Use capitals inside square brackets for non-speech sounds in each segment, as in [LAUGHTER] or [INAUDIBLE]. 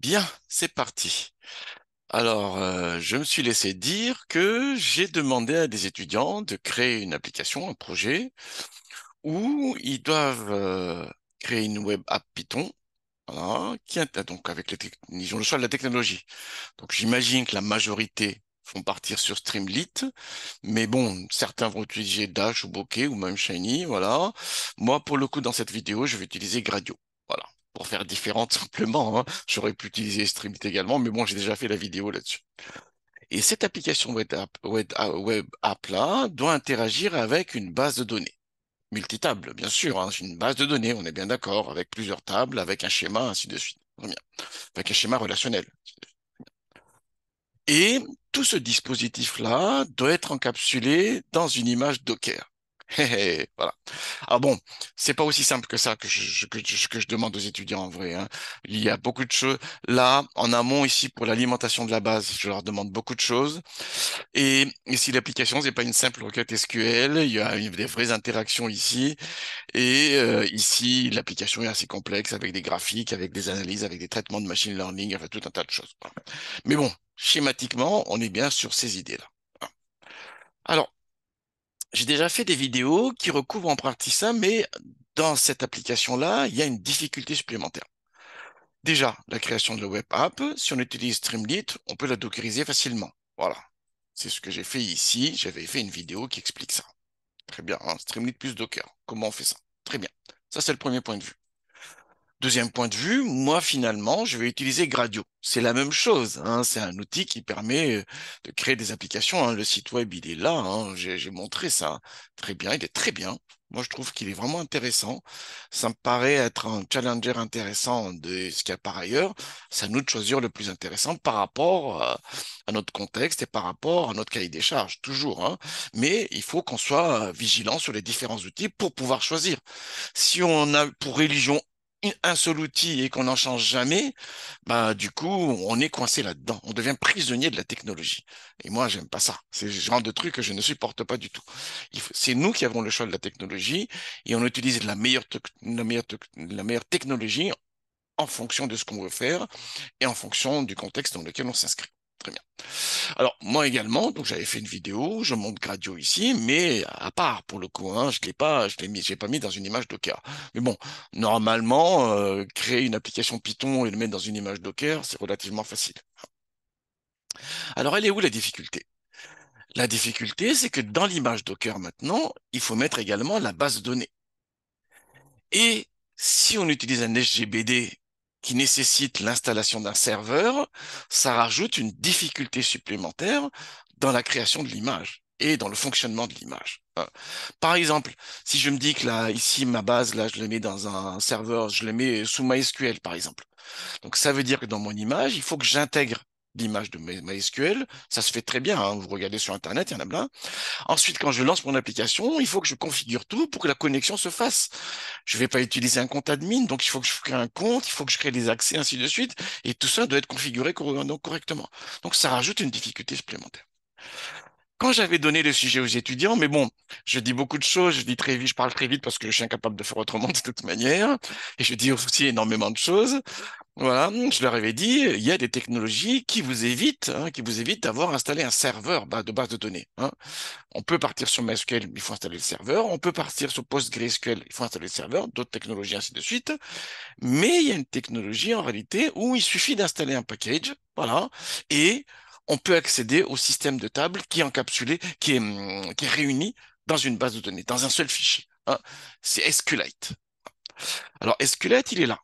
Bien, c'est parti. Alors, euh, je me suis laissé dire que j'ai demandé à des étudiants de créer une application, un projet, où ils doivent euh, créer une web app Python. Voilà, qui donc avec les ils ont le choix de la technologie. Donc j'imagine que la majorité font partir sur Streamlit, mais bon, certains vont utiliser Dash ou Bokeh ou même Shiny, voilà. Moi, pour le coup, dans cette vidéo, je vais utiliser Gradio. Voilà pour faire différent [LAUGHS] simplement. Hein. J'aurais pu utiliser Streamlit également, mais bon, j'ai déjà fait la vidéo là-dessus. Et cette application web app, web, ah, là doit interagir avec une base de données. Multitable, bien sûr, hein. une base de données, on est bien d'accord, avec plusieurs tables, avec un schéma, ainsi de suite. Avec un schéma relationnel. Et tout ce dispositif-là doit être encapsulé dans une image Docker. [LAUGHS] voilà. Alors bon, c'est pas aussi simple que ça que je, que, je, demande aux étudiants en vrai. Hein. Il y a beaucoup de choses. Là, en amont ici pour l'alimentation de la base, je leur demande beaucoup de choses. Et, ici si l'application c'est pas une simple requête SQL, il y a des vraies interactions ici. Et euh, ici, l'application est assez complexe avec des graphiques, avec des analyses, avec des traitements de machine learning, enfin tout un tas de choses. Mais bon, schématiquement, on est bien sur ces idées là. Alors, j'ai déjà fait des vidéos qui recouvrent en partie ça, mais dans cette application-là, il y a une difficulté supplémentaire. Déjà, la création de la web app, si on utilise Streamlit, on peut la dockeriser facilement. Voilà. C'est ce que j'ai fait ici. J'avais fait une vidéo qui explique ça. Très bien. Hein. Streamlit plus Docker. Comment on fait ça Très bien. Ça, c'est le premier point de vue. Deuxième point de vue, moi finalement, je vais utiliser Gradio. C'est la même chose, hein, c'est un outil qui permet euh, de créer des applications. Hein. Le site web, il est là, hein, j'ai montré ça très bien, il est très bien. Moi, je trouve qu'il est vraiment intéressant. Ça me paraît être un challenger intéressant de ce qu'il y a par ailleurs. C'est à nous de choisir le plus intéressant par rapport euh, à notre contexte et par rapport à notre cahier des charges, toujours. Hein. Mais il faut qu'on soit euh, vigilant sur les différents outils pour pouvoir choisir. Si on a pour religion un seul outil et qu'on n'en change jamais, bah, du coup, on est coincé là-dedans. On devient prisonnier de la technologie. Et moi, j'aime pas ça. C'est le genre de truc que je ne supporte pas du tout. C'est nous qui avons le choix de la technologie et on utilise la meilleure technologie en fonction de ce qu'on veut faire et en fonction du contexte dans lequel on s'inscrit. Très bien. Alors, moi également, donc j'avais fait une vidéo, je monte Gradio ici, mais à part pour le coup, hein, je l'ai pas, je l'ai mis, j'ai pas mis dans une image Docker. Mais bon, normalement, euh, créer une application Python et le mettre dans une image Docker, c'est relativement facile. Alors, elle est où la difficulté La difficulté, c'est que dans l'image Docker maintenant, il faut mettre également la base de données. Et si on utilise un SGBD qui nécessite l'installation d'un serveur, ça rajoute une difficulté supplémentaire dans la création de l'image et dans le fonctionnement de l'image. Euh, par exemple, si je me dis que là, ici, ma base, là, je le mets dans un serveur, je le mets sous MySQL, par exemple. Donc, ça veut dire que dans mon image, il faut que j'intègre l'image de MySQL. Ça se fait très bien. Hein, vous regardez sur Internet, il y en a plein. Ensuite, quand je lance mon application, il faut que je configure tout pour que la connexion se fasse. Je ne vais pas utiliser un compte admin, donc il faut que je crée un compte, il faut que je crée des accès, ainsi de suite. Et tout ça doit être configuré correctement. Donc, ça rajoute une difficulté supplémentaire quand j'avais donné le sujet aux étudiants, mais bon, je dis beaucoup de choses, je dis très vite, je parle très vite parce que je suis incapable de faire autrement de toute manière, et je dis aussi énormément de choses. Voilà, je leur avais dit, il y a des technologies qui vous évitent, hein, qui vous d'avoir installé un serveur de base de données. Hein. On peut partir sur MySQL, il faut installer le serveur. On peut partir sur PostgreSQL, il faut installer le serveur. D'autres technologies, ainsi de suite. Mais il y a une technologie en réalité où il suffit d'installer un package, voilà, et on peut accéder au système de table qui est encapsulé, qui est, hum, qui est réuni dans une base de données, dans un seul fichier. Hein. C'est SQLite. Alors, SQLite, il est là.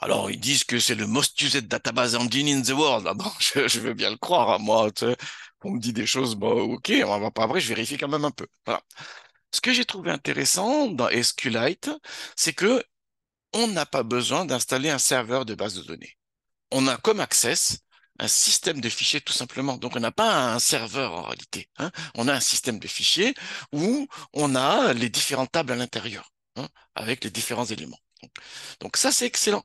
Alors, ils disent que c'est le most used database engine in the world. Ah bon, [LAUGHS] je, veux bien le croire, hein, moi. On me dit des choses, bon, ok, on va pas après, je vérifie quand même un peu. Voilà. Ce que j'ai trouvé intéressant dans SQLite, c'est que on n'a pas besoin d'installer un serveur de base de données. On a comme access un système de fichiers tout simplement. Donc on n'a pas un serveur en réalité. Hein. On a un système de fichiers où on a les différentes tables à l'intérieur, hein, avec les différents éléments. Donc, ça c'est excellent.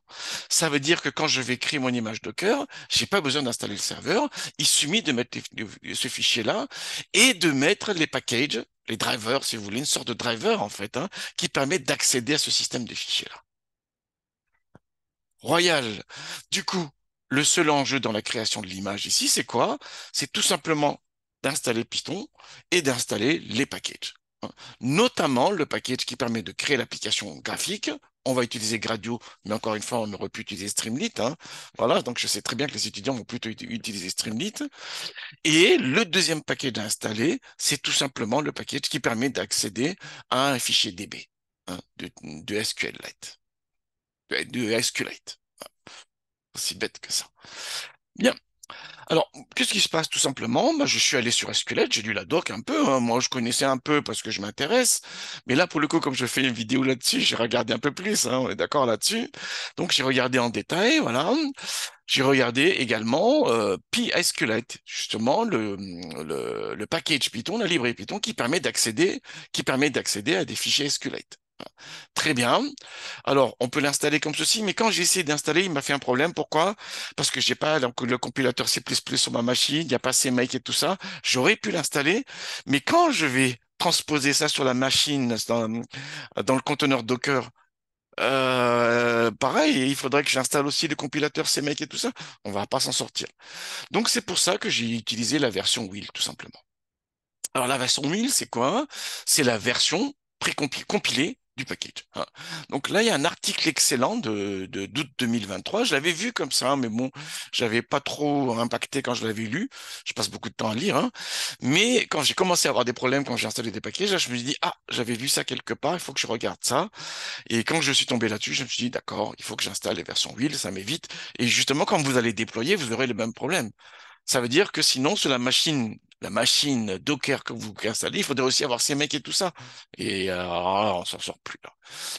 Ça veut dire que quand je vais créer mon image Docker, j'ai pas besoin d'installer le serveur. Il suffit de mettre ce fichier là et de mettre les packages, les drivers si vous voulez, une sorte de driver en fait, hein, qui permet d'accéder à ce système de fichiers là. Royal. Du coup, le seul enjeu dans la création de l'image ici, c'est quoi C'est tout simplement d'installer Python et d'installer les packages. Notamment le package qui permet de créer l'application graphique. On va utiliser Gradio, mais encore une fois, on aurait pu utiliser Streamlit. Hein. Voilà, donc je sais très bien que les étudiants vont plutôt utiliser Streamlit. Et le deuxième package à installer, c'est tout simplement le package qui permet d'accéder à un fichier DB hein, de SQLite. De SQLite si bête que ça. Bien. Alors, qu'est-ce qui se passe tout simplement bah, Je suis allé sur SQLite, j'ai lu la doc un peu. Hein. Moi, je connaissais un peu parce que je m'intéresse. Mais là, pour le coup, comme je fais une vidéo là-dessus, j'ai regardé un peu plus. Hein, on est d'accord là-dessus. Donc, j'ai regardé en détail. Voilà. J'ai regardé également euh, PSQLite, justement le, package Python, la librairie Python, qui permet d'accéder, qui permet d'accéder à des fichiers SQLite. Très bien. Alors, on peut l'installer comme ceci, mais quand j'ai essayé d'installer, il m'a fait un problème. Pourquoi Parce que n'ai pas donc, le compilateur C++ sur ma machine, il n'y a pas CMake et tout ça. J'aurais pu l'installer, mais quand je vais transposer ça sur la machine, dans, le conteneur Docker, euh, pareil, il faudrait que j'installe aussi le compilateur CMake et tout ça. On va pas s'en sortir. Donc, c'est pour ça que j'ai utilisé la version Will, tout simplement. Alors, la version Will, c'est quoi C'est la version précompilée du package. Donc là, il y a un article excellent de, de d'août 2023. Je l'avais vu comme ça, hein, mais bon, j'avais pas trop impacté quand je l'avais lu. Je passe beaucoup de temps à lire. Hein. Mais quand j'ai commencé à avoir des problèmes quand j'ai installé des paquets là, je me suis dit, ah, j'avais vu ça quelque part, il faut que je regarde ça. Et quand je suis tombé là-dessus, je me suis dit, d'accord, il faut que j'installe les versions huile ça m'évite. Et justement, quand vous allez déployer, vous aurez le même problème. Ça veut dire que sinon, sur la machine, la machine Docker que vous installez, il faudrait aussi avoir ces mecs et tout ça. Et euh, ah, on s'en sort plus. Là.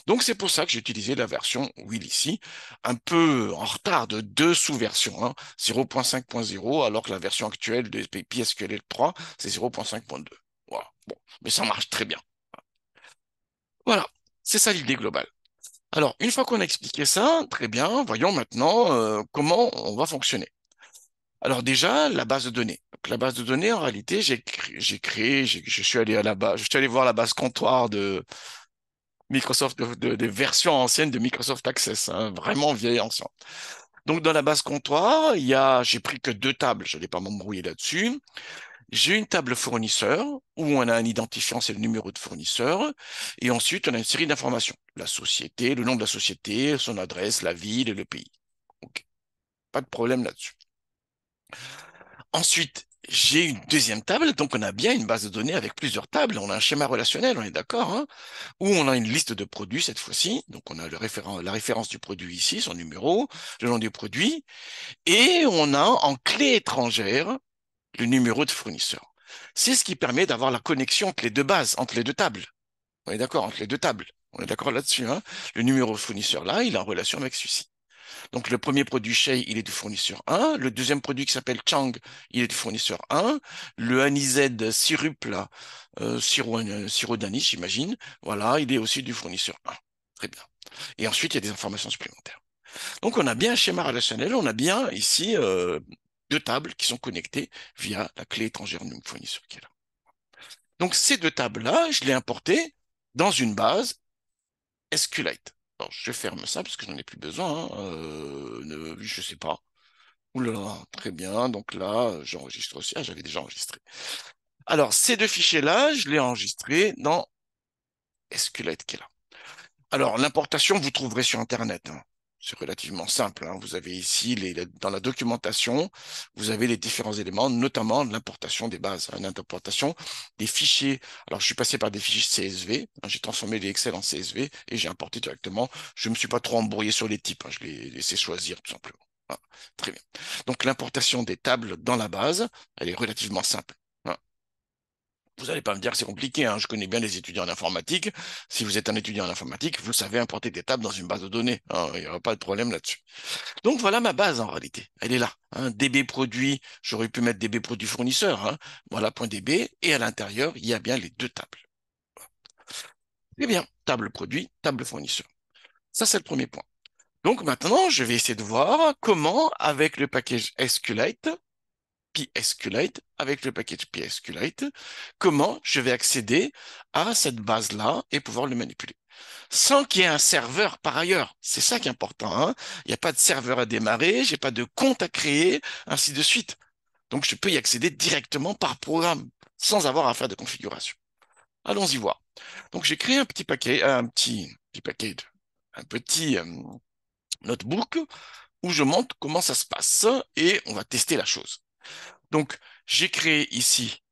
Donc c'est pour ça que j'ai utilisé la version Will ici, un peu en retard de deux sous-versions, hein, 0.5.0, alors que la version actuelle de PSQL 3, c'est 0.5.2. Voilà. Bon, mais ça marche très bien. Voilà, c'est ça l'idée globale. Alors, une fois qu'on a expliqué ça, très bien, voyons maintenant euh, comment on va fonctionner. Alors déjà, la base de données. la base de données, en réalité, j'ai créé, je suis allé à la base, je suis allé voir la base comptoir de Microsoft, des versions anciennes de Microsoft Access, hein, vraiment vieille ancienne. Donc dans la base comptoir, il y a, j'ai pris que deux tables, je n'allais pas m'embrouiller là-dessus. J'ai une table fournisseur où on a un identifiant, c'est le numéro de fournisseur, et ensuite on a une série d'informations la société, le nom de la société, son adresse, la ville et le pays. Pas de problème là-dessus. Ensuite, j'ai une deuxième table, donc on a bien une base de données avec plusieurs tables, on a un schéma relationnel, on est d'accord, hein, où on a une liste de produits cette fois-ci, donc on a le référent, la référence du produit ici, son numéro, le nom du produit, et on a en clé étrangère le numéro de fournisseur. C'est ce qui permet d'avoir la connexion entre les deux bases, entre les deux tables. On est d'accord, entre les deux tables. On est d'accord là-dessus. Hein le numéro de fournisseur là, il est en relation avec celui-ci. Donc le premier produit Shea, il est du fournisseur 1. Le deuxième produit qui s'appelle Chang, il est du fournisseur 1. Le Anized Sirup, là, euh, euh, sirop, d'anis, j'imagine, voilà, il est aussi du fournisseur 1. Très bien. Et ensuite, il y a des informations supplémentaires. Donc on a bien un schéma relationnel, on a bien ici euh, deux tables qui sont connectées via la clé étrangère du fournisseur qui est là. Donc ces deux tables-là, je ai importées dans une base SQLite. Alors, je ferme ça parce que je n'en ai plus besoin. Hein, euh, je ne sais pas. Oula, très bien. Donc là, j'enregistre aussi. Ah, j'avais déjà enregistré. Alors, ces deux fichiers-là, je les ai enregistrés dans SQLite qui est là. Alors, l'importation, vous trouverez sur Internet. Hein c'est relativement simple. Hein. Vous avez ici, les, dans la documentation, vous avez les différents éléments, notamment l'importation des bases, hein, l'importation des fichiers. Alors, je suis passé par des fichiers CSV, hein, j'ai transformé les Excel en CSV et j'ai importé directement. Je ne me suis pas trop embrouillé sur les types, hein, je les laissé choisir tout simplement. Voilà. Très bien. Donc l'importation des tables dans la base, elle est relativement simple. Vous n'allez pas me dire que c'est compliqué, hein. je connais bien les étudiants en informatique. Si vous êtes un étudiant en informatique, vous savez importer des tables dans une base de données. Hein. Il n'y aura pas de problème là-dessus. Donc voilà ma base en réalité. Elle est là. Hein. DB produit, j'aurais pu mettre DB produit fournisseur. Voilà, point DB. Et à l'intérieur, il y a bien les deux tables. Eh bien, table produit, table fournisseur. Ça, c'est le premier point. Donc maintenant, je vais essayer de voir comment, avec le package SQLite, PSQLite, avec le package PSQLite, comment je vais accéder à cette base-là et pouvoir le manipuler. Sans qu'il y ait un serveur par ailleurs. C'est ça qui est important. Hein. Il n'y a pas de serveur à démarrer, j'ai pas de compte à créer, ainsi de suite. Donc, je peux y accéder directement par programme, sans avoir à faire de configuration. Allons-y voir. Donc, j'ai créé un petit paquet, un petit, paquet, un petit euh, notebook où je montre comment ça se passe et on va tester la chose. Donc, j'ai créé ici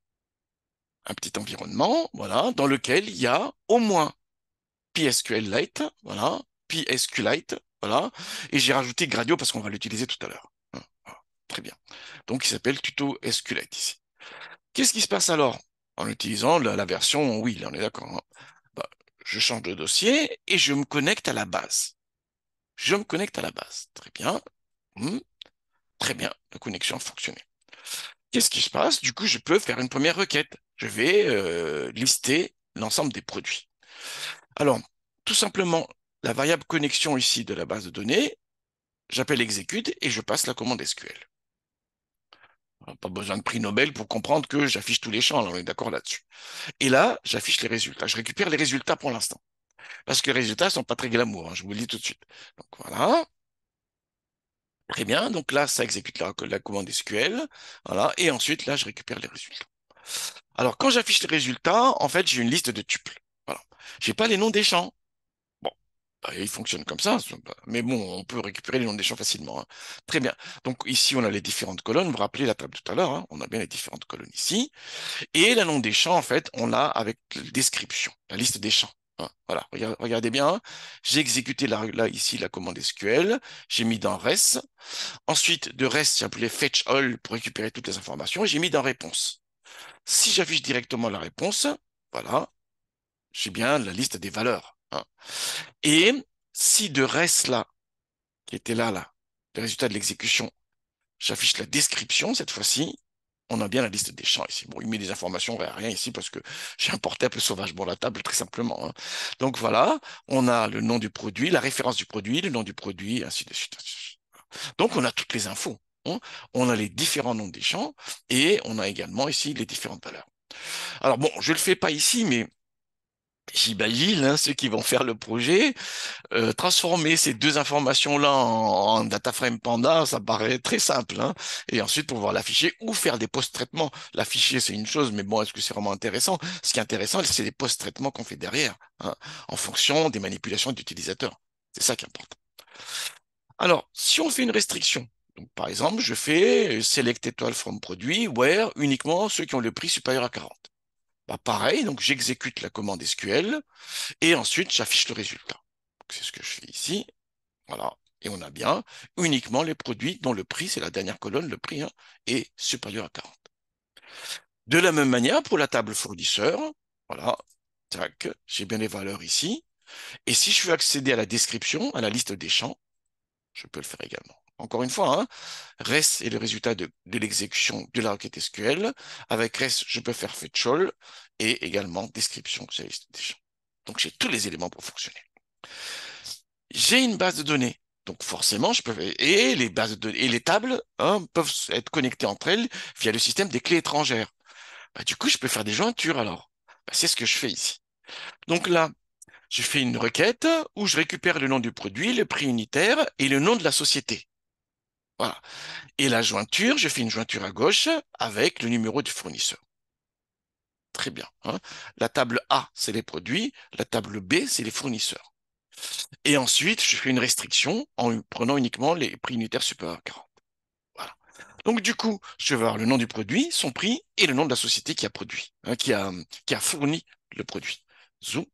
un petit environnement, voilà, dans lequel il y a au moins PSQLite, voilà, PSQLite, voilà, et j'ai rajouté Gradio parce qu'on va l'utiliser tout à l'heure. Hein, très bien. Donc, il s'appelle tuto SQLite ici. Qu'est-ce qui se passe alors en utilisant la, version, oui, là on est d'accord. Hein. Bah, je change de dossier et je me connecte à la base. Je me connecte à la base. Très bien. Mmh. Très bien, la connexion a fonctionné. Qu'est-ce qui se passe Du coup, je peux faire une première requête. Je vais euh, lister l'ensemble des produits. Alors, tout simplement, la variable connexion ici de la base de données, j'appelle exécute et je passe la commande SQL. Euh, pas besoin de prix Nobel pour comprendre que j'affiche tous les champs, on est d'accord là-dessus. Et là, j'affiche les résultats. Je récupère les résultats pour l'instant. Parce que les résultats ne sont pas très glamour, hein, je vous le dis tout de suite. Donc voilà, Très bien, donc là, ça exécute la, commande SQL. Voilà, et ensuite, là, je récupère les résultats. Alors, quand j'affiche les résultats, en fait, j'ai une liste de tuples. Voilà. Je n'ai pas les noms des champs. Bon, bah, ils fonctionnent comme ça, bah, mais bon, on peut récupérer les noms des champs facilement. Hein. Très bien. Donc ici, on a les différentes colonnes. Vous vous rappelez la table tout à l'heure, hein, on a bien les différentes colonnes ici. Et la nom des champs, en fait, on l'a avec la description, la liste des champs. Hein, voilà, regardez bien. J'ai exécuté la, là, ici la commande SQL. J'ai mis dans REST. Ensuite, de REST, j'ai appelé fetch all pour récupérer toutes les informations et j'ai mis dans réponse. Si j'affiche directement la réponse, voilà, j'ai bien la liste des valeurs. Hein. Et si de REST là, qui était là, là, le résultat de l'exécution, j'affiche la description cette fois-ci, on a bien la liste des champs ici. Bon, il met des informations, rien ici parce que j'ai importé un peu sauvagement la table, très simplement. Hein. Donc voilà, on a le nom du produit, la référence du produit, le nom du produit, ainsi de suite. Donc on a toutes les infos. Hein. On a les différents noms des champs et on a également ici les différentes valeurs. Alors bon, je ne le fais pas ici, mais j'imagine, hein, ceux qui vont faire le projet, euh, transformer ces deux informations-là en, data frame Panda, ça paraît très simple. Hein. et ensuite, pouvoir l'afficher ou faire des post-traitements. L'afficher, c'est une chose, mais bon, est-ce que c'est vraiment intéressant Ce qui est intéressant, c'est les post-traitements qu'on fait derrière, hein, en fonction des manipulations d'utilisateurs. C'est ça qui importe. Alors, si on fait une restriction, donc par exemple, je fais euh, Select étoile from produit, where uniquement ceux qui ont le prix supérieur à 40. Bah, pareil, donc j'exécute la commande SQL et ensuite j'affiche le résultat. C'est ce que je fais ici. Voilà. Et on a bien uniquement les produits dont le prix, c'est la dernière colonne, le prix hein, est supérieur à 40. De la même manière, pour la table fournisseur, voilà, j'ai bien les valeurs ici. Et si je veux accéder à la description, à la liste des champs, je peux le faire également encore une fois, hein, REST est le résultat de, l'exécution de la requête SQL. Avec REST, je peux faire fetch-all et également description que j'ai Donc, j'ai tous les éléments pour fonctionner. J'ai une base de données. Donc, forcément, je peux, et les bases de données, et les tables, hein, peuvent être connectées entre elles via le système des clés étrangères. Bah, du coup, je peux faire des jointures alors. Bah, c'est ce que je fais ici. Donc là, je fais une requête où je récupère le nom du produit, le prix unitaire et le nom de la société. Voilà. Et la jointure, je fais une jointure à gauche avec le numéro du fournisseur. Très bien. Hein. La table A, c'est les produits. La table B, c'est les fournisseurs. Et ensuite, je fais une restriction en prenant uniquement les prix unitaires supérieurs à 40. Voilà. Donc du coup, je vais avoir le nom du produit, son prix et le nom de la société qui a produit, hein, qui, a, qui a fourni le produit. Zoom,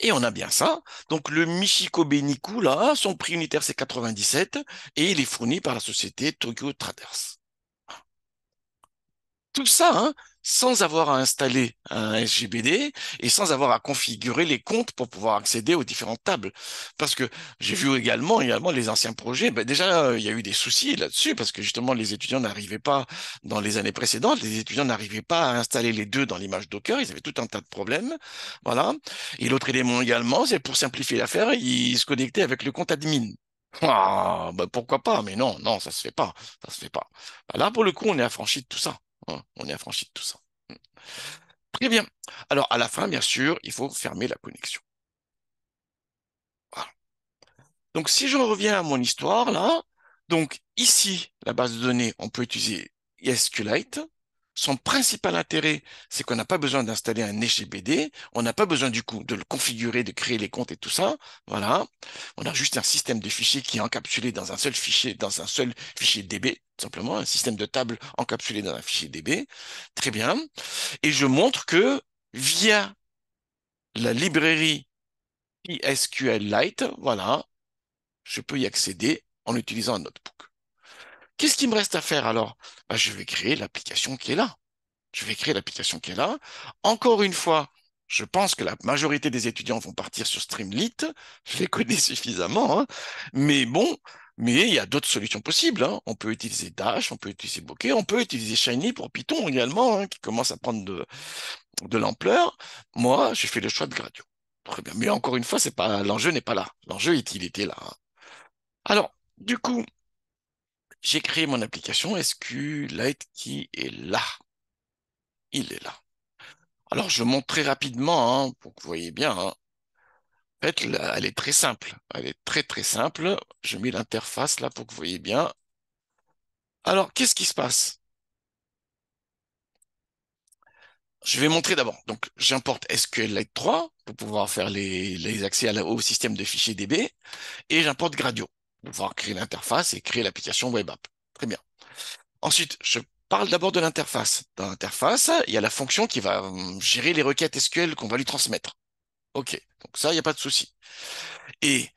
et on a bien ça. Donc le Michiko Beniku, là, son prix unitaire c'est 97 et il est fourni par la société Tokyo Traders. Tout ça, hein, sans avoir à installer un SGBD et sans avoir à configurer les comptes pour pouvoir accéder aux différentes tables. Parce que j'ai vu également, également les anciens projets, ben, déjà, il y a eu des soucis là-dessus parce que justement, les étudiants n'arrivaient pas, dans les années précédentes, les étudiants n'arrivaient pas à installer les deux dans l'image Docker, ils avaient tout un tas de problèmes. Voilà. Et l'autre élément également, c'est pour simplifier l'affaire, ils se connectaient avec le compte admin. Ah, ben, pourquoi pas, mais non, non, ça se fait pas, ça se fait pas. là, pour le coup, on est affranchi de tout ça. Hein, on est affranchi de tout ça. Mmh. Très bien. Alors, à la fin, bien sûr, il faut fermer la connexion. Voilà. Donc, si je reviens à mon histoire, là, donc ici, la base de données, on peut utiliser SQLite son principal intérêt, c'est qu'on n'a pas besoin d'installer un nez BD, on n'a pas besoin du coup de le configurer, de créer les comptes et tout ça. Voilà. On a juste un système de fichiers qui est encapsulé dans un seul fichier, dans un seul fichier DB, simplement, un système de table encapsulé dans un fichier DB. Très bien. Et je montre que via la librairie SQLite, voilà, je peux y accéder en utilisant un notebook. Qu'est-ce qui me reste à faire alors bah, je vais créer l'application qui est là. Je vais créer l'application qui est là. Encore une fois, je pense que la majorité des étudiants vont partir sur Streamlit. Je les [LAUGHS] connais suffisamment. Hein. Mais bon, mais il y a d'autres solutions possibles. Hein. On peut utiliser Dash, on peut utiliser Bokeh, on peut utiliser Shiny pour Python également, hein, qui commence à prendre de, de l'ampleur. Moi, j'ai fait le choix de Gradio. Très bien. Mais encore une fois, c'est pas l'enjeu n'est pas là. L'enjeu est il était là. Alors, du coup, j'ai créé mon application SQLite qui est là. Il est là. Alors, je montre très rapidement hein, pour que vous voyez bien. Hein. En fait, elle est très simple. Elle est très, très simple. Je mets l'interface là pour que vous voyez bien. Alors, qu'est-ce qui se passe Je vais montrer d'abord. Donc, j'importe SQLite 3 pour pouvoir faire les, accès au système de fichiers DB et j'importe Gradio pouvoir créer l'interface et créer l'application web app. Très bien. Ensuite, je parle d'abord de l'interface. Dans l'interface, il y a la fonction qui va hum, gérer les requêtes SQL qu'on va lui transmettre. OK, donc ça, il n'y a pas de souci. Et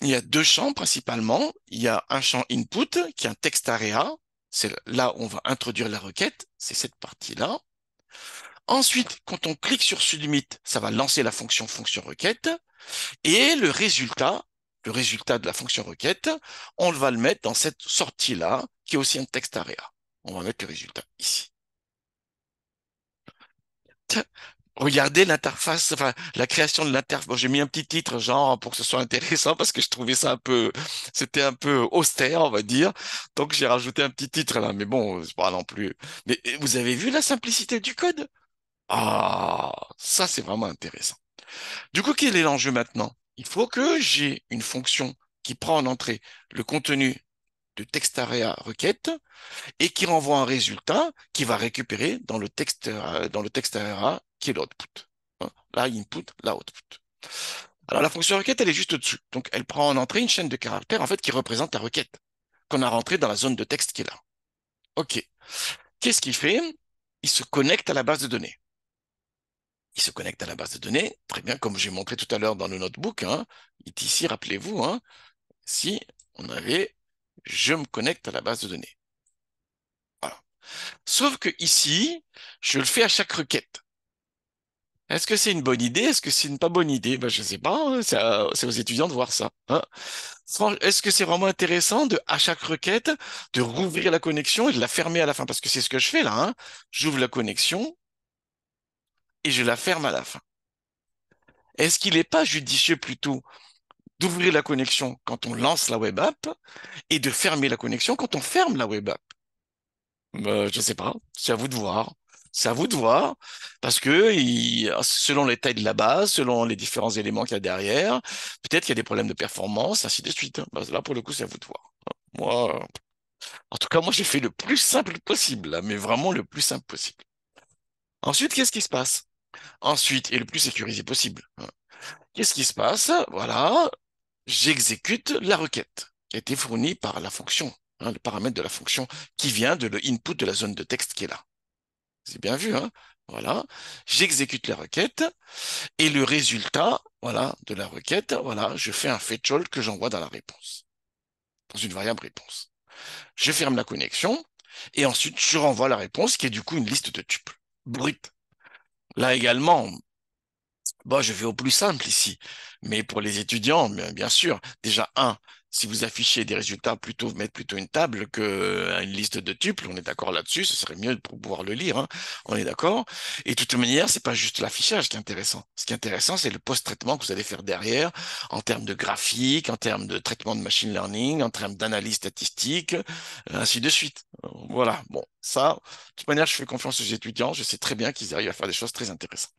il y a deux champs principalement. Il y a un champ input qui est un texte area. C'est là où on va introduire la requête. C'est cette partie-là. Ensuite, quand on clique sur submit, ça va lancer la fonction fonction requête. Et le résultat le résultat de la fonction requête, on va le mettre dans cette sortie-là, qui est aussi un texte area. On va mettre le résultat ici. Regardez l'interface, enfin, la création de l'interface. j'ai mis un petit titre, genre, pour que ce soit intéressant, parce que je trouvais ça un peu, c'était un peu austère, on va dire. Donc, j'ai rajouté un petit titre là, mais bon, c'est pas non plus. Mais vous avez vu la simplicité du code? Ah, ça, c'est vraiment intéressant. Du coup, quel est l'enjeu maintenant? il faut que j'ai une fonction qui prend en entrée le contenu de text area requête et qui renvoie un résultat qui va récupérer dans le texte euh, dans le qui est l'output. Hein, là, input, là, output. Alors la fonction requête, elle est juste au-dessus. Donc elle prend en entrée une chaîne de caractères en fait qui représente la requête qu'on a rentrée dans la zone de texte qui est là. OK. Qu'est-ce qu'il fait Il se connecte à la base de données il se connecte à la base de données. Très bien, comme j'ai montré tout à l'heure dans le notebook, hein, ici, rappelez-vous, hein, si on avait « je me connecte à la base de données ». Voilà. Sauf que ici, je le fais à chaque requête. Est-ce que c'est une bonne idée Est-ce que c'est une pas bonne idée ben, Je sais pas, hein, c'est aux étudiants de voir ça. Hein. Est-ce que c'est vraiment intéressant de, à chaque requête de rouvrir la connexion et de la fermer à la fin Parce que c'est ce que je fais là. Hein. J'ouvre la connexion, et je la ferme à la fin. Est-ce qu'il n'est pas judicieux plutôt d'ouvrir la connexion quand on lance la web app et de fermer la connexion quand on ferme la web app bah, Je ne sais pas, c'est à vous de voir. C'est à vous de voir, parce que selon les tailles de la base, selon les différents éléments qu'il y a derrière, peut-être qu'il y a des problèmes de performance, ainsi de suite. Bah, là, pour le coup, c'est à vous de voir. Moi, en tout cas, moi, j'ai fait le plus simple possible, mais vraiment le plus simple possible. Ensuite, qu'est-ce qui se passe Ensuite, et le plus sécurisé possible. Qu'est-ce qui se passe Voilà, j'exécute la requête qui a été fournie par la fonction, hein, le paramètre de la fonction qui vient de l'input de la zone de texte qui est là. C'est bien vu, hein voilà. J'exécute la requête et le résultat, voilà, de la requête, voilà, je fais un fetch que j'envoie dans la réponse, dans une variable réponse. Je ferme la connexion et ensuite je renvoie la réponse qui est du coup une liste de tuples Brut. Là également, je vais au plus simple ici, mais pour les étudiants, bien sûr, déjà, un, si vous affichez des résultats, plutôt mettre plutôt une table qu'une euh, liste de tuples. On est d'accord là-dessus. Ce serait mieux pour pouvoir le lire. Hein. On est d'accord. Et de toute manière, c'est pas juste l'affichage qui est intéressant. Ce qui est intéressant, c'est le post-traitement que vous allez faire derrière en termes de graphique, en termes de traitement de machine learning, en termes d'analyse statistique, euh, ainsi de suite. Voilà. Bon, ça, de toute manière, je fais confiance aux étudiants. Je sais très bien qu'ils arrivent à faire des choses très intéressantes.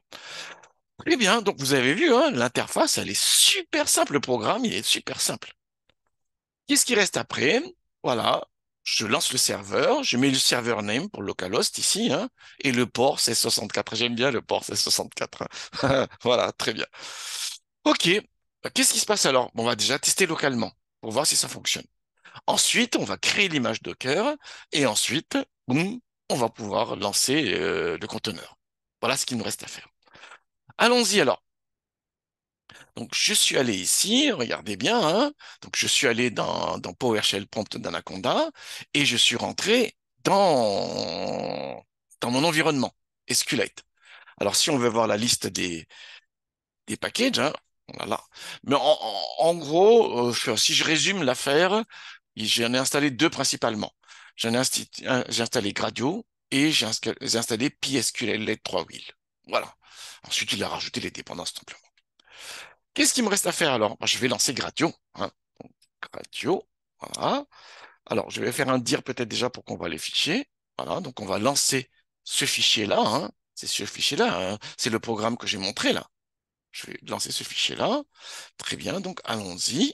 Très bien, donc vous avez vu, hein, l'interface, elle est super simple, le programme, il est super simple. Qu'est-ce qui reste après Voilà, je lance le serveur, je mets le server name pour localhost ici, hein, et le port c'est 64. J'aime bien le port c'est 64. Hein. [LAUGHS] voilà, très bien. Ok, qu'est-ce qui se passe alors On va déjà tester localement pour voir si ça fonctionne. Ensuite, on va créer l'image Docker, et ensuite, boum, on va pouvoir lancer euh, le conteneur. Voilà ce qu'il nous reste à faire. Allons-y alors. Donc, je suis allé ici, regardez bien, hein. donc je suis allé dans, dans PowerShell prompt d'Anaconda et je suis rentré dans, dans mon environnement, SQLite. Alors, si on veut voir la liste des, des packages, hein, mais en, gros, euh, si je résume l'affaire, j'en ai installé deux principalement. J'en ai, installé Gradio et j'ai installé PSQLite 3 Wheel. Voilà. Ensuite, il a rajouté les dépendances simplement. Qu'est-ce qu'il me reste à faire alors bah, Je vais lancer Gradio. Hein. voilà. Alors, je vais faire un dire peut-être déjà pour qu'on voit les fichiers. Voilà, donc on va lancer ce fichier-là. Hein. C'est ce fichier-là. Hein. C'est le programme que j'ai montré là. Je vais lancer ce fichier-là. Très bien, donc allons-y.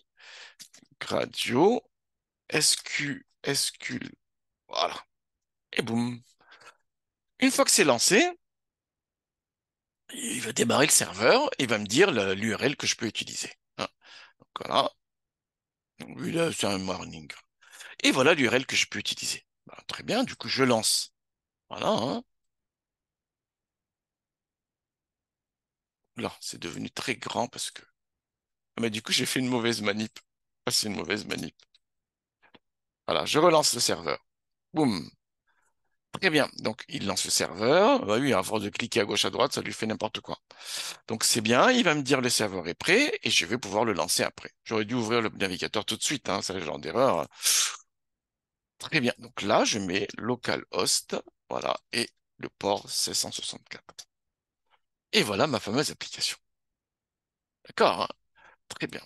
Gradio, SQ, SQ, Voilà. Et boum. Une fois que c'est lancé, il va démarrer le serveur et va me dire l'URL que je peux utiliser. Hein. Donc voilà. Oui, là, c'est un warning. Et voilà l'URL que je peux utiliser. Bah, très bien, du coup, je lance. Voilà. Hein. Là, c'est devenu très grand parce que. Ah, mais du coup, j'ai fait une mauvaise manip. Ah, c'est une mauvaise manip. Voilà, je relance le serveur. Boum. Très bien. Donc, il lance le serveur. Bah oui, à force de cliquer à gauche, à droite, ça lui fait n'importe quoi. Donc, c'est bien. Il va me dire le serveur est prêt et je vais pouvoir le lancer après. J'aurais dû ouvrir le navigateur tout de suite. c'est hein, le genre d'erreur. Très bien. Donc là, je mets localhost. Voilà. Et le port 1664. Et voilà ma fameuse application. D'accord. Hein. Très bien.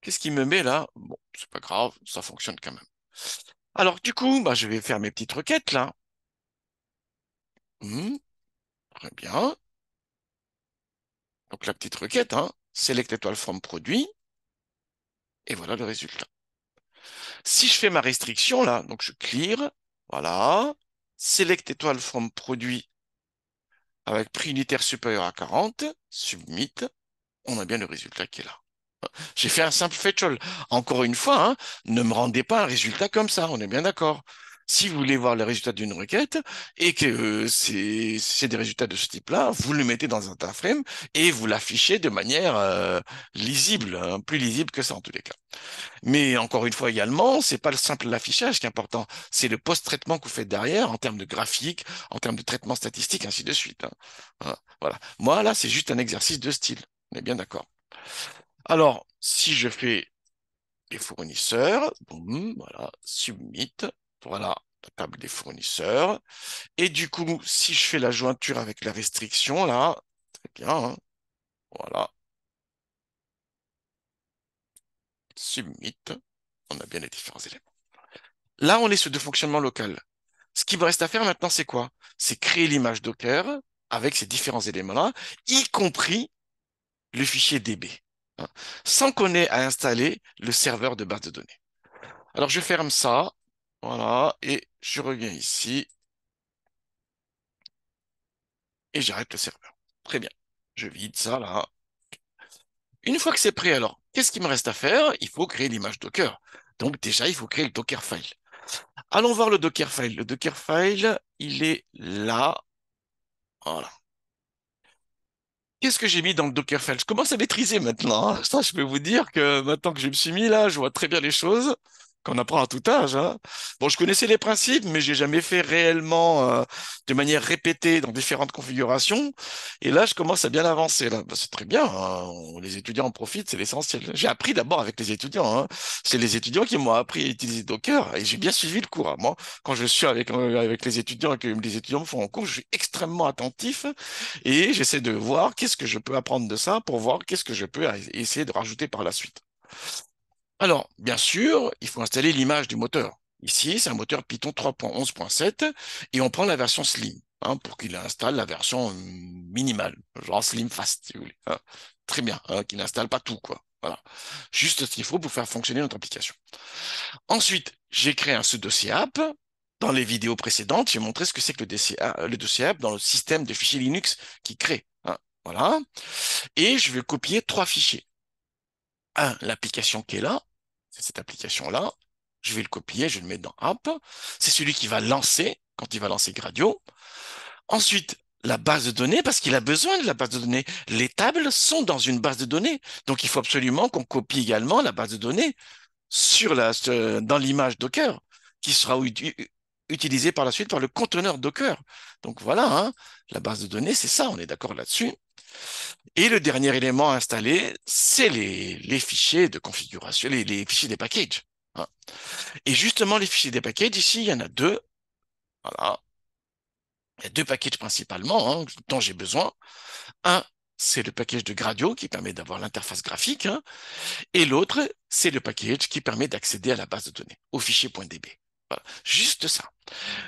Qu'est-ce qui me met là Bon, c'est pas grave. Ça fonctionne quand même. Alors, du coup, bah, je vais faire mes petites requêtes là. Mmh. très bien. Donc la petite requête, hein, select étoile from produit, et voilà le résultat. Si je fais ma restriction là, donc je clear, voilà, select étoile from produit avec prix unitaire supérieur à 40, submit, on a bien le résultat qui est là. J'ai fait un simple fetch all. Encore une fois, hein, ne me rendez pas un résultat comme ça, on est bien d'accord si vous voulez voir les résultats d'une requête et que euh, c'est des résultats de ce type-là, vous le mettez dans un timeframe et vous l'affichez de manière euh, lisible, hein, plus lisible que ça en tous les cas. Mais encore une fois également, c'est pas le simple l'affichage qui est important, c'est le post-traitement que vous faites derrière en termes de graphique, en termes de traitement statistique, ainsi de suite. Hein. Hein, voilà. Moi là, c'est juste un exercice de style. On est bien d'accord. Alors, si je fais les fournisseurs, voilà, submit, voilà, la table des fournisseurs. Et du coup, si je fais la jointure avec la restriction, là, très bien, hein. voilà. Submit, on a bien les différents éléments. Là, on est sur le fonctionnement local. Ce qui me reste à faire maintenant, c'est quoi C'est créer l'image Docker avec ces différents éléments-là, y compris le fichier DB, hein, sans qu'on ait à installer le serveur de base de données. Alors, je ferme ça, voilà, et je reviens ici. Et j'arrête le serveur. Très bien. Je vide ça là. Une fois que c'est prêt, alors, qu'est-ce qu'il me reste à faire Il faut créer l'image Docker. Donc déjà, il faut créer le Dockerfile. Allons voir le Dockerfile. Le Dockerfile, il est là. Voilà. Qu'est-ce que j'ai mis dans le Dockerfile Je commence à maîtriser maintenant. Hein. Ça, je peux vous dire que maintenant que je me suis mis là, je vois très bien les choses qu'on apprend à tout âge. Hein. Bon, je connaissais les principes, mais j'ai jamais fait réellement euh, de manière répétée dans différentes configurations. Et là, je commence à bien avancer. Là, bah, c'est très bien. Hein. Les étudiants en profitent, c'est l'essentiel. J'ai appris d'abord avec les étudiants. Hein. C'est les étudiants qui m'ont appris à utiliser Docker, et j'ai bien suivi le cours. Moi, quand je suis avec euh, avec les étudiants et que les étudiants me font en cours, je suis extrêmement attentif et j'essaie de voir qu'est-ce que je peux apprendre de ça pour voir qu'est-ce que je peux essayer de rajouter par la suite. Alors, bien sûr, il faut installer l'image du moteur. Ici, c'est un moteur Python 3.11.7 et on prend la version Slim hein, pour qu'il installe la version minimale, genre Slim Fast, si vous voulez. Hein. Très bien, hein, qu'il n'installe pas tout, quoi. Voilà. Juste ce qu'il faut pour faire fonctionner notre application. Ensuite, j'ai créé un, sous dossier app. Dans les vidéos précédentes, j'ai montré ce que c'est que le ah, dossier, app dans le système de fichiers Linux qui crée. Voilà. Et je vais copier trois fichiers l'application qui est là, c'est cette application-là, je vais le copier, je vais le mettre dans App, c'est celui qui va lancer, quand il va lancer Gradio. Ensuite, la base de données, parce qu'il a besoin de la base de données. Les tables sont dans une base de données, donc il faut absolument qu'on copie également la base de données sur la, dans l'image Docker, qui sera utilisée par la suite par le conteneur Docker. Donc voilà, hein, la base de données, c'est ça, on est d'accord là-dessus. Et le dernier élément à installer, c'est les, fichiers de configuration, les, les fichiers des packages. Hein. Et justement, les fichiers des packages, ici, il y en a deux. Voilà. Il y a deux packages principalement hein, dont j'ai besoin. Un, c'est le package de Gradio qui permet d'avoir l'interface graphique. Hein. et l'autre, c'est le package qui permet d'accéder à la base de données, au fichier .db. Voilà, juste ça.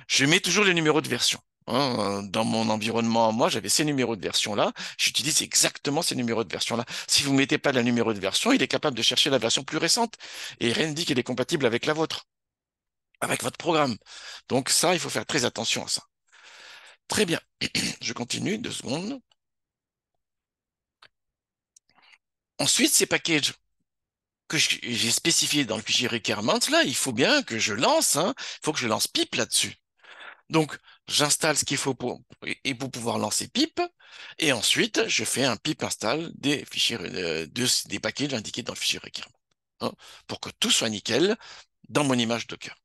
Je mets toujours les numéros de version. Hein, euh, dans mon environnement, moi, j'avais ces numéros de version-là. J'utilise exactement ces numéros de version-là. Si vous ne mettez pas le numéro de version, il est capable de chercher la version plus récente. Et rien ne dit qu'il est compatible avec la vôtre, avec votre programme. Donc ça, il faut faire très attention à ça. Très bien. [CLEARS THROAT] Je continue, deux secondes. Ensuite, ces packages que j'ai spécifiés dans le fichier requirements, là, il faut bien que je lance, hein, il faut que je lance pip là-dessus. Donc, j'installe ce qu'il faut pour, et pour pouvoir lancer pip, et ensuite je fais un pip install des fichiers, euh, de, des paquets indiqués dans le fichier requirement, hein, pour que tout soit nickel dans mon image Docker.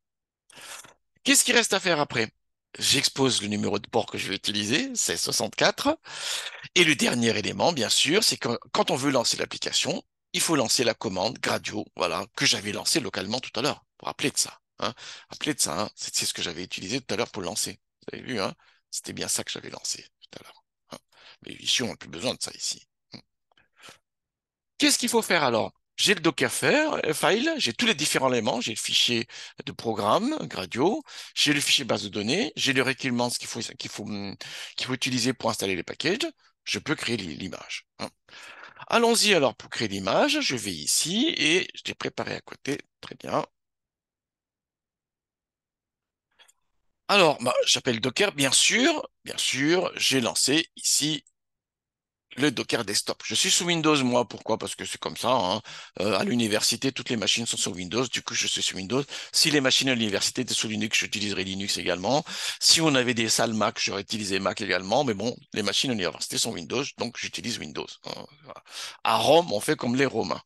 Qu'est-ce qui reste à faire après J'expose le numéro de port que je vais utiliser, c'est 64. Et le dernier élément, bien sûr, c'est que quand on veut lancer l'application, il faut lancer la commande gradio, voilà, que j'avais lancée localement tout à l'heure. pour rappeler de ça. Hein. de ça, hein, c'est ce que j'avais utilisé tout à l'heure pour lancer. Vous avez vu, hein, c'était bien ça que j'avais lancé tout à l'heure. Mais ici, on n'a plus besoin de ça ici. Hum. Qu'est-ce qu'il faut faire alors j'ai le Dockerfile, euh, file, j'ai tous les différents éléments, j'ai le fichier de programme, Gradio, j'ai le fichier base de données, j'ai le requirements qu'il faut, qu'il faut, hum, qu'il faut utiliser pour installer les packages, je peux créer l'image. Hein. Allons-y alors pour créer l'image, je vais ici et je l'ai préparé à côté, très bien, Alors, bah, j'appelle Docker, bien sûr, bien sûr, j'ai lancé ici le Docker Desktop. Je suis sous Windows, moi, pourquoi Parce que c'est comme ça. Hein. Euh, à l'université, toutes les machines sont sous Windows, du coup, je suis sous Windows. Si les machines à l'université étaient sous Linux, j'utiliserais Linux également. Si on avait des salles Mac, j'aurais utilisé Mac également, mais bon, les machines à l'université sont Windows, donc j'utilise Windows. Hein. À Rome, on fait comme les Romains.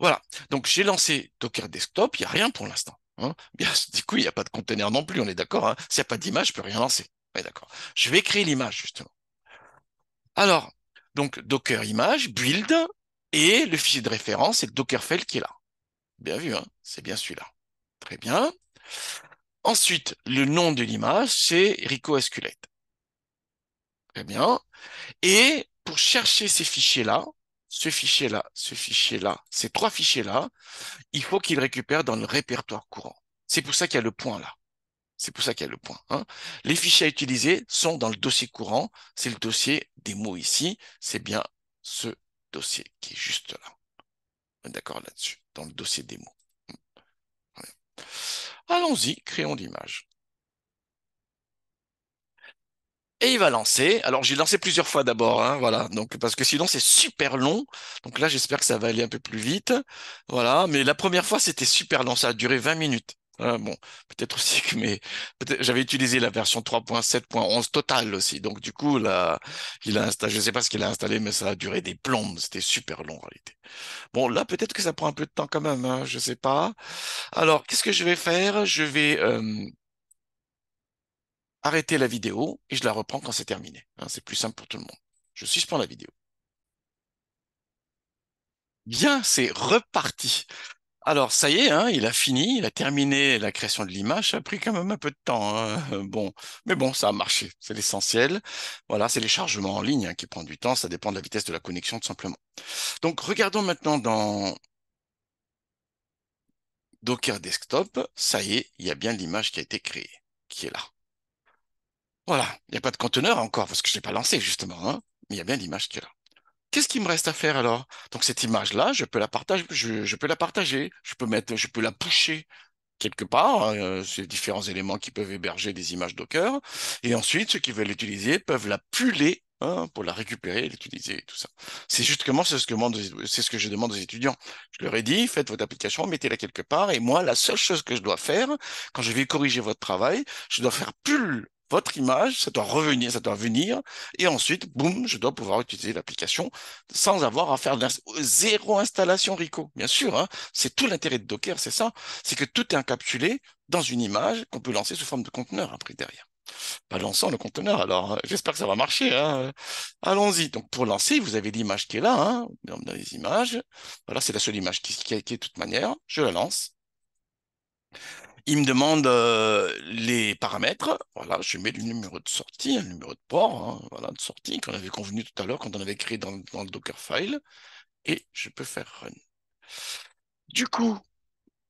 Voilà, donc j'ai lancé Docker Desktop, il n'y a rien pour l'instant. Hein. Bien, [LAUGHS] du coup, il n'y a pas de container non plus, on est d'accord. Hein S'il n'y a pas d'image, je peux rien lancer. d'accord. Je vais créer l'image, justement. Alors, donc, Docker image, build, et le fichier de référence, c'est le Dockerfile qui est là. Bien vu, hein. c'est bien celui-là. Très bien. Ensuite, le nom de l'image, c'est Rico Esculette Très bien. Et pour chercher ces fichiers-là, ce fichier-là, ce fichier-là, ces trois fichiers-là, il faut qu'ils récupèrent dans le répertoire courant. C'est pour ça qu'il y a le point là. C'est pour ça qu'il y a le point. Hein. Les fichiers à utiliser sont dans le dossier courant. C'est le dossier des mots ici. C'est bien ce dossier qui est juste là. On est d'accord là-dessus, dans le dossier des mots. Allons-y, créons l'image. Et il va lancer. Alors j'ai lancé plusieurs fois d'abord, hein, voilà. Donc parce que sinon c'est super long. Donc là j'espère que ça va aller un peu plus vite, voilà. Mais la première fois c'était super long, ça a duré 20 minutes. Hein, bon, peut-être aussi que mais j'avais utilisé la version 3.7.11 totale aussi. Donc du coup là, il a installé, je sais pas ce qu'il a installé, mais ça a duré des plombes. C'était super long en réalité. Bon là peut-être que ça prend un peu de temps quand même, Je hein. je sais pas. Alors qu'est-ce que je vais faire Je vais euh, Arrêtez la vidéo et je la reprends quand c'est terminé. Hein, c'est plus simple pour tout le monde. Je suspends la vidéo. Bien, c'est reparti. Alors, ça y est, hein, il a fini, il a terminé la création de l'image. Ça a pris quand même un peu de temps. Hein, [LAUGHS] bon, mais bon, ça a marché. C'est l'essentiel. Voilà, c'est les chargements en ligne qui prennent du temps. Ça dépend de la vitesse de la connexion, tout simplement. Donc, regardons maintenant dans Docker Desktop. Ça y est, il y a bien l'image qui a été créée, qui est là. Voilà, il n'y a pas de conteneur encore, parce que je ne l'ai pas lancé, justement. Hein. Mais il y a bien l'image qui est là. Qu'est-ce qui me reste à faire alors Donc cette image-là, je peux la partager, je, peux la partager, je peux mettre, je peux la pousser quelque part, hein, euh, ces différents éléments qui peuvent héberger des images Docker, et ensuite ceux qui veulent l'utiliser peuvent la puller hein, pour la récupérer, l'utiliser, tout ça. C'est justement c'est ce que je demande aux étudiants. Je leur ai dit, faites votre application, mettez-la quelque part, et moi, la seule chose que je dois faire, quand je vais corriger votre travail, je dois faire pull votre image, ça doit revenir, ça doit venir, et ensuite, boum, je dois pouvoir utiliser l'application sans avoir à faire zéro installation Rico. Bien sûr, hein, c'est tout l'intérêt de Docker, c'est ça, c'est que tout est encapsulé dans une image qu'on peut lancer sous forme de conteneur après derrière. Pas lançant le conteneur, alors hein. j'espère que ça va marcher. Hein. Allons-y. Donc pour lancer, vous avez l'image qui est là, dans les images. Voilà, c'est la seule image qui, qui, qui est de toute manière. Je la lance. Il me demande euh, les paramètres. Voilà, je mets le numéro de sortie, le numéro de port, hein, voilà, de sortie, qu'on avait convenu tout à l'heure, quand on avait créé dans, dans, le Dockerfile. Et je peux faire run. Du coup,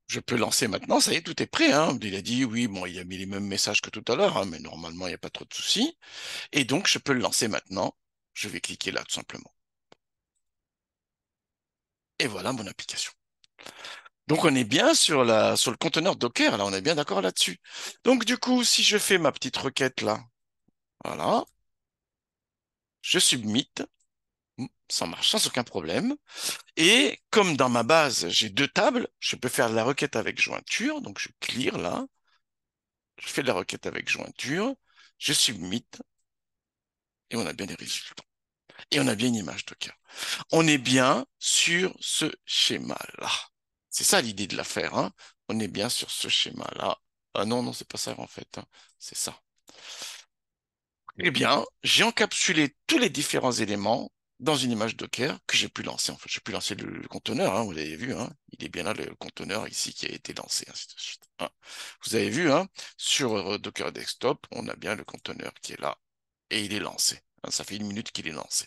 je peux lancer maintenant. Ça y est, tout est prêt. Hein. Il a dit oui, bon, il a mis les mêmes messages que tout à l'heure, hein, mais normalement, il n'y a pas trop de soucis. Et donc, je peux le lancer maintenant. Je vais cliquer là, tout simplement. Et voilà mon application. Donc on est bien sur, la, sur le conteneur Docker, là on est bien d'accord là-dessus. Donc du coup, si je fais ma petite requête là, voilà, je submit, ça marche sans aucun problème. Et comme dans ma base, j'ai deux tables, je peux faire la requête avec jointure, donc je clear là, je fais la requête avec jointure, je submit, et on a bien des résultats. Et on a bien une image Docker. On est bien sur ce schéma-là. C'est ça l'idée de l'affaire. Hein. On est bien sur ce schéma-là. Ah non, non, c'est pas ça en fait. Hein. c'est ça. Eh bien, j'ai encapsulé tous les différents éléments dans une image Docker que j'ai pu lancer. En fait, j'ai pu lancer le, conteneur, hein, vous l'avez vu. il est bien là, le conteneur ici qui a été lancé, Vous avez vu, sur euh, Docker Desktop, on a bien le conteneur qui est là et il est lancé. ça fait une minute qu'il est lancé.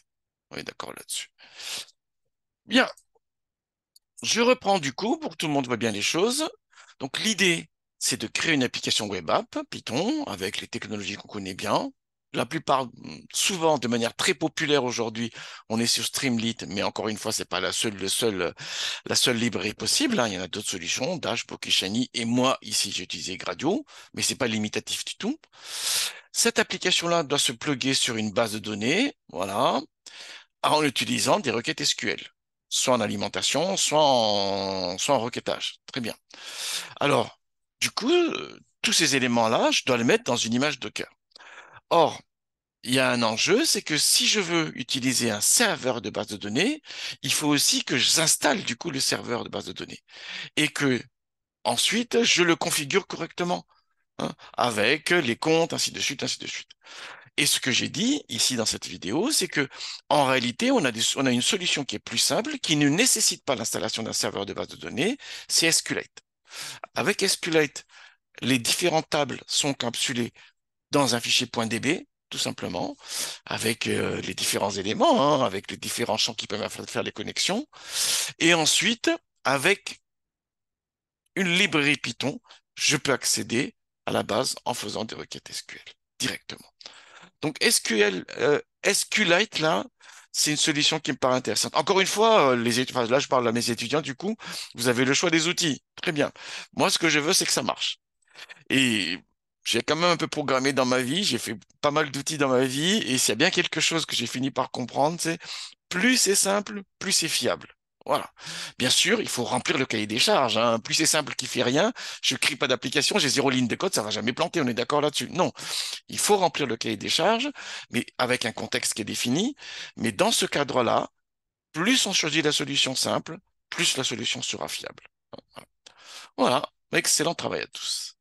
On est d'accord là-dessus. Bien, je reprends du coup pour que tout le monde voit bien les choses. Donc l'idée, c'est de créer une application web app Python avec les technologies qu'on connaît bien. La plupart, souvent de manière très populaire aujourd'hui, on est sur Streamlit, mais encore une fois, c'est pas la seule, la seule librairie possible. Hein. Il y en a d'autres solutions, Dash, Shiny, et moi ici j'ai utilisé Gradio, mais c'est pas limitatif du tout. Cette application-là doit se plugger sur une base de données, voilà, en utilisant des requêtes SQL soit en alimentation, soit en, soit en requêtage. Très bien. Alors, du coup, tous ces éléments-là, je dois les mettre dans une image Docker. Or, il y a un enjeu, c'est que si je veux utiliser un serveur de base de données, il faut aussi que j'installe du coup le serveur de base de données et que ensuite je le configure correctement hein, avec les comptes, ainsi de suite, ainsi de suite. Et ce que j'ai dit ici dans cette vidéo, c'est que en réalité, on a, on a une solution qui est plus simple, qui ne nécessite pas l'installation d'un serveur de base de données, c'est SQLite. Avec SQLite, les différentes tables sont capsulées dans un fichier .db, tout simplement, avec euh, les différents éléments, hein, avec les différents champs qui peuvent faire les connexions. Et ensuite, avec une librairie Python, je peux accéder à la base en faisant des requêtes SQL directement. Donc SQL, euh, SQLite là, c'est une solution qui me paraît intéressante. Encore une fois, euh, les là je parle à mes étudiants du coup, vous avez le choix des outils, très bien. Moi ce que je veux c'est que ça marche. Et j'ai quand même un peu programmé dans ma vie, j'ai fait pas mal d'outils dans ma vie, et s'il y a bien quelque chose que j'ai fini par comprendre, c'est plus c'est simple, plus c'est fiable. Voilà. Bien sûr, il faut remplir le cahier des charges. Hein. Plus c'est simple qui fait rien, je crée pas d'application, j'ai zéro ligne de code, ça va jamais planter. On est d'accord là-dessus. Non, il faut remplir le cahier des charges, mais avec un contexte qui est défini. Mais dans ce cadre-là, plus on choisit la solution simple, plus la solution sera fiable. Voilà. Excellent travail à tous.